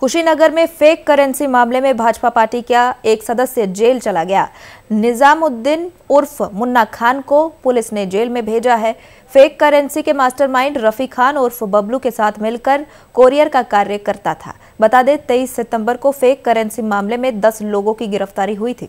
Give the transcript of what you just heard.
कुशीनगर में fake currency मामले में भाजपा पार्टी का एक सदस्य जेल चला गया निजामुद्दीन उर्फ मुन्ना खान को पुलिस ने जेल में भेजा है फेक करेंसी के मास्टरमाइंड रफ़ी खान उर्फ बबलू के साथ मिलकर कोरियर का कार्य करता था बता दें 23 सितंबर को फेक करेंसी मामले में 10 लोगों की गिरफ्तारी हुई थी